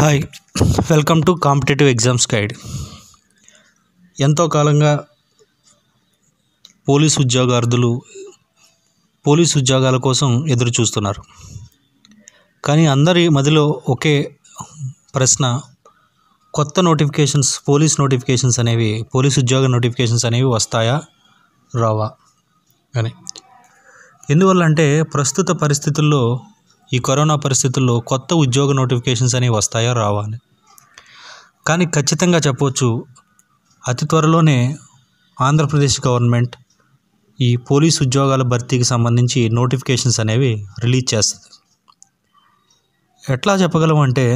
hi welcome to competitive exams guide ఎంతో కాలంగా police ఉద్యోగార్థులు police ఉద్యోగాల కోసం ఎదురు చూస్తున్నారు కానీ అందరి మదిలో ఒకే ప్రశ్న కొత్త నోటిఫికేషన్స్ పోలీస్ నోటిఫికేషన్స్ అనేవి పోలీస్ ఉద్యోగ నోటిఫికేషన్స్ అనేవి వస్తాయా రావా అని ఎందువల్ల అంటే ప్రస్తుత పరిస్థితుల్లో ఈ కరోనా పరిస్థితుల్లో కొత్త ఉద్యోగ నోటిఫికేషన్స్ అనేవి వస్తాయో రావాలి కానీ ఖచ్చితంగా చెప్పవచ్చు అతి త్వరలోనే ఆంధ్రప్రదేశ్ గవర్నమెంట్ ఈ పోలీస్ ఉద్యోగాల భర్తీకి సంబంధించి నోటిఫికేషన్స్ అనేవి రిలీజ్ చేస్తుంది ఎట్లా చెప్పగలం అంటే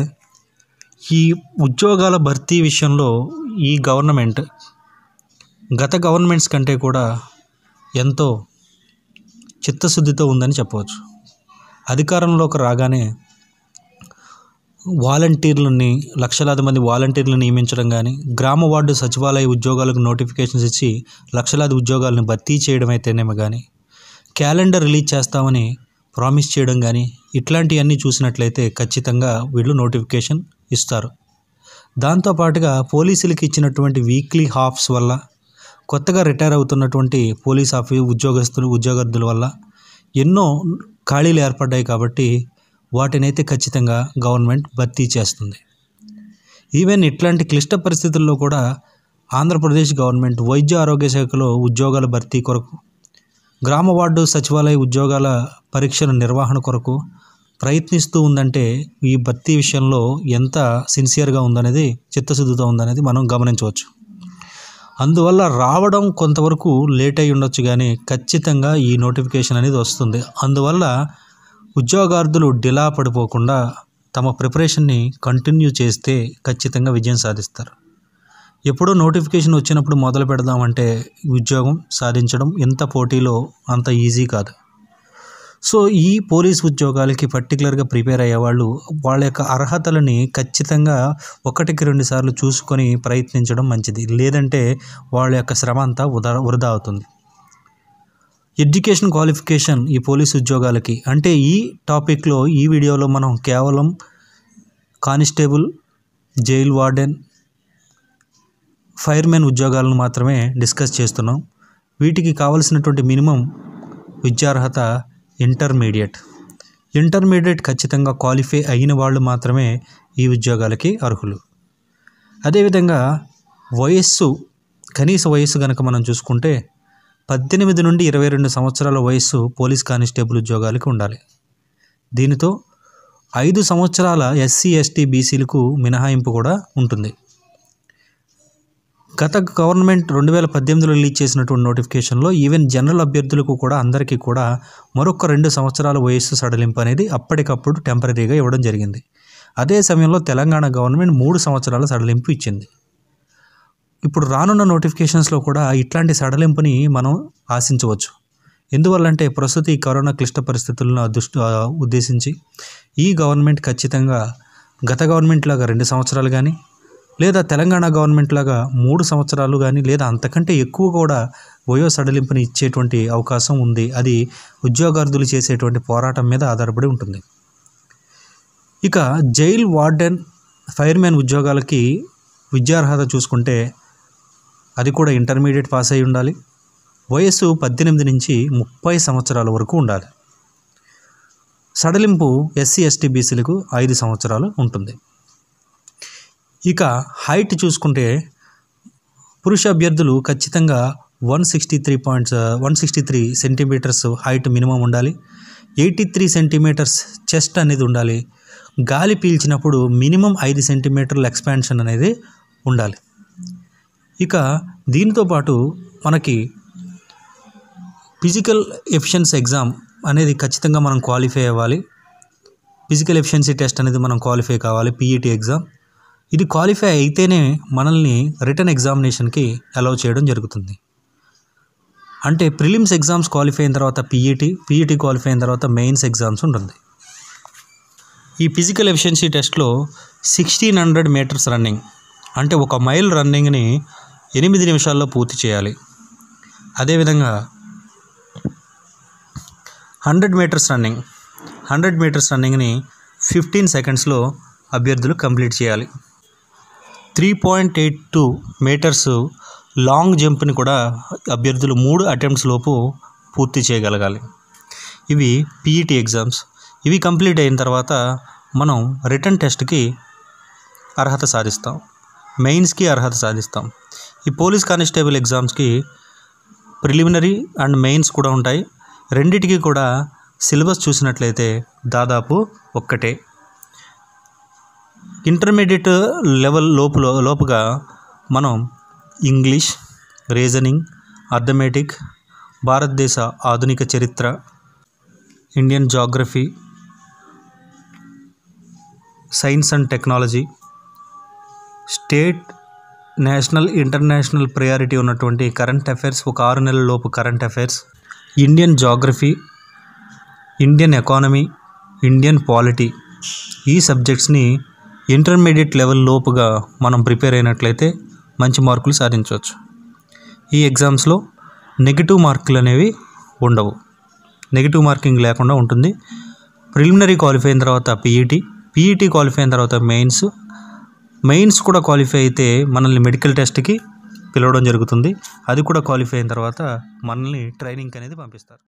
ఈ ఉద్యోగాల భర్తీ విషయంలో ఈ గవర్నమెంట్ గత గవర్నమెంట్స్ కంటే కూడా ఎంతో చిత్తశుద్ధితో ఉందని చెప్పవచ్చు అధికారంలోకి రాగానే వాలంటీర్లని లక్షలాది మంది వాలంటీర్లను నియమించడం కానీ గ్రామ వార్డు సచివాలయ ఉద్యోగాలకు నోటిఫికేషన్స్ ఇచ్చి లక్షలాది ఉద్యోగాలను భర్తీ చేయడం అయితేనేమో కానీ క్యాలెండర్ రిలీజ్ చేస్తామని ప్రామిస్ చేయడం కానీ ఇట్లాంటివన్నీ చూసినట్లయితే ఖచ్చితంగా వీళ్ళు నోటిఫికేషన్ ఇస్తారు దాంతోపాటుగా పోలీసులకి ఇచ్చినటువంటి వీక్లీ హాఫ్స్ వల్ల కొత్తగా రిటైర్ అవుతున్నటువంటి పోలీస్ ఆఫీ ఉద్యోగస్తులు ఉద్యోగార్థుల వల్ల ఎన్నో ఖాళీలు ఏర్పడ్డాయి కాబట్టి వాటినైతే ఖచ్చితంగా గవర్నమెంట్ భర్తీ చేస్తుంది ఈవెన్ ఇట్లాంటి క్లిష్ట పరిస్థితుల్లో కూడా ఆంధ్రప్రదేశ్ గవర్నమెంట్ వైద్య ఆరోగ్య శాఖలో ఉద్యోగాల భర్తీ కొరకు గ్రామ వార్డు సచివాలయ ఉద్యోగాల పరీక్షల నిర్వహణ కొరకు ప్రయత్నిస్తూ ఉందంటే ఈ భర్తీ విషయంలో ఎంత సిన్సియర్గా ఉందనేది చిత్తశుద్ధితో ఉందనేది మనం గమనించవచ్చు అందువల్ల రావడం కొంతవరకు లేట్ అయి ఉండొచ్చు కానీ ఖచ్చితంగా ఈ నోటిఫికేషన్ అనేది వస్తుంది అందువల్ల ఉద్యోగార్థులు డిలా పడిపోకుండా తమ ప్రిపరేషన్ని కంటిన్యూ చేస్తే ఖచ్చితంగా విజయం సాధిస్తారు ఎప్పుడో నోటిఫికేషన్ వచ్చినప్పుడు మొదలు పెడదామంటే ఉద్యోగం సాధించడం ఎంత పోటీలో అంత ఈజీ కాదు సో ఈ పోలీస్ ఉద్యోగాలకి పర్టికులర్గా ప్రిపేర్ అయ్యేవాళ్ళు వాళ్ళ యొక్క అర్హతలని ఖచ్చితంగా ఒకటికి రెండు సార్లు చూసుకొని ప్రయత్నించడం మంచిది లేదంటే వాళ్ళ యొక్క శ్రమ అంతా ఉదా వృధా అవుతుంది ఎడ్యుకేషన్ క్వాలిఫికేషన్ ఈ పోలీస్ ఉద్యోగాలకి అంటే ఈ టాపిక్లో ఈ వీడియోలో మనం కేవలం కానిస్టేబుల్ జైల్ వార్డెన్ ఫైర్మెన్ ఉద్యోగాలను మాత్రమే డిస్కస్ చేస్తున్నాం వీటికి కావలసినటువంటి మినిమం విద్యార్హత ఇంటర్మీడియట్ ఇంటర్మీడియట్ ఖచ్చితంగా క్వాలిఫై అయిన వాళ్ళు మాత్రమే ఈ ఉద్యోగాలకి అర్హులు అదేవిధంగా వయస్సు కనీస వయస్సు కనుక మనం చూసుకుంటే పద్దెనిమిది నుండి ఇరవై రెండు సంవత్సరాల వయస్సు పోలీస్ కానిస్టేబుల్ ఉద్యోగాలకు ఉండాలి దీనితో ఐదు సంవత్సరాల ఎస్సీ ఎస్టీ బీసీలకు మినహాయింపు కూడా ఉంటుంది గత గవర్నమెంట్ రెండు వేల పద్దెనిమిదిలో రిలీజ్ చేసినటువంటి నోటిఫికేషన్లో ఈవెన్ జనరల్ అభ్యర్థులకు కూడా అందరికీ కూడా మరొక రెండు సంవత్సరాల వయస్సు సడలింపు అనేది అప్పటికప్పుడు టెంపరీగా ఇవ్వడం జరిగింది అదే సమయంలో తెలంగాణ గవర్నమెంట్ మూడు సంవత్సరాల సడలింపు ఇచ్చింది ఇప్పుడు రానున్న నోటిఫికేషన్స్లో కూడా ఇట్లాంటి సడలింపుని మనం ఆశించవచ్చు ఎందువల్లంటే ప్రస్తుత ఈ కరోనా క్లిష్ట పరిస్థితులను దృష్టి ఉద్దేశించి ఈ గవర్నమెంట్ ఖచ్చితంగా గత గవర్నమెంట్ లాగా రెండు సంవత్సరాలు కానీ లేదా తెలంగాణ గవర్నమెంట్ లాగా మూడు సంవత్సరాలు కానీ లేదా అంతకంటే ఎక్కువ కూడా వయో సడలింపుని ఇచ్చేటువంటి అవకాశం ఉంది అది ఉద్యోగార్థులు చేసేటువంటి పోరాటం మీద ఆధారపడి ఉంటుంది ఇక జైల్ వార్డెన్ ఫైర్మ్యాన్ ఉద్యోగాలకి విద్యార్హత చూసుకుంటే అది కూడా ఇంటర్మీడియట్ పాస్ అయి ఉండాలి వయస్సు పద్దెనిమిది నుంచి ముప్పై సంవత్సరాల వరకు ఉండాలి సడలింపు ఎస్సీ ఎస్టీ బీసీలకు ఐదు సంవత్సరాలు ఉంటుంది ఇక హైట్ చూసుకుంటే పురుష అభ్యర్థులు ఖచ్చితంగా one sixty three points one sixty three centimetres height minimum ఉండాలి ఎయిటీ త్రీ సెంటీమీటర్స్ చెస్ట్ అనేది ఉండాలి గాలి పీల్చినప్పుడు మినిమం ఐదు సెంటీమీటర్ల ఎక్స్పాన్షన్ అనేది ఉండాలి ఇక దీనితో పాటు మనకి ఫిజికల్ ఎఫిషియన్స్ ఎగ్జామ్ అనేది ఖచ్చితంగా మనం క్వాలిఫై అవ్వాలి ఫిజికల్ ఎఫిషియన్సీ టెస్ట్ అనేది మనం క్వాలిఫై కావాలి పీఈటీ ఎగ్జామ్ ఇది క్వాలిఫై అయితేనే మనల్ని రిటర్న్ ఎగ్జామినేషన్కి అలౌ చేయడం జరుగుతుంది అంటే ప్రిలిమ్స్ ఎగ్జామ్స్ క్వాలిఫై అయిన తర్వాత పీఈటీ పీఈటీ క్వాలిఫై అయిన తర్వాత మెయిన్స్ ఎగ్జామ్స్ ఉంటుంది ఈ ఫిజికల్ ఎఫిషియన్సీ టెస్ట్లో సిక్స్టీన్ హండ్రెడ్ మీటర్స్ రన్నింగ్ అంటే ఒక మైల్ రన్నింగ్ని ఎనిమిది నిమిషాల్లో పూర్తి చేయాలి అదేవిధంగా hundred metres running hundred metres రన్నింగ్ని ఫిఫ్టీన్ సెకండ్స్లో అభ్యర్థులు కంప్లీట్ చేయాలి three point eight two metres long జంప్ని కూడా అభ్యర్థులు మూడు అటెంప్ట్స్ లోపు పూర్తి చేయగలగాలి ఇవి పీఈటీ ఎగ్జామ్స్ ఇవి కంప్లీట్ అయిన తర్వాత మనం రిటర్న్ టెస్ట్కి అర్హత సాధిస్తాం మెయిన్స్కి అర్హత సాధిస్తాం ఈ పోలీస్ కానిస్టేబుల్ ఎగ్జామ్స్కి ప్రిలిమినరీ అండ్ మెయిన్స్ కూడా ఉంటాయి రెండిటికి కూడా సిలబస్ చూసినట్లయితే దాదాపు ఒక్కటే ఇంటర్మీడియట్ లెవెల్ లోపులో లోపుగా మనం ఇంగ్లీష్ రీజనింగ్ అథమెటిక్ భారతదేశ ఆధునిక చరిత్ర Indian geography science and technology state national international priority ఉన్నటువంటి కరెంట్ అఫైర్స్ ఒక ఆరు నెలల లోపు current affairs Indian geography Indian economy Indian polity ఈ సబ్జెక్ట్స్ని ఇంటర్మీడియట్ లెవెల్ లోపుగా మనం ప్రిపేర్ అయినట్లయితే మంచి మార్కులు సాధించవచ్చు ఈ ఎగ్జామ్స్లో నెగిటివ్ మార్కులు అనేవి ఉండవు నెగిటివ్ మార్కింగ్ లేకుండా ఉంటుంది ప్రిలిమినరీ క్వాలిఫై అయిన తర్వాత పీఈటీ పీఈటీ క్వాలిఫై అయిన తర్వాత మెయిన్స్ మెయిన్స్ కూడా క్వాలిఫై అయితే మనల్ని మెడికల్ టెస్ట్కి పిలవడం జరుగుతుంది అది కూడా క్వాలిఫై అయిన తర్వాత మనల్ని ట్రైనింగ్ అనేది పంపిస్తారు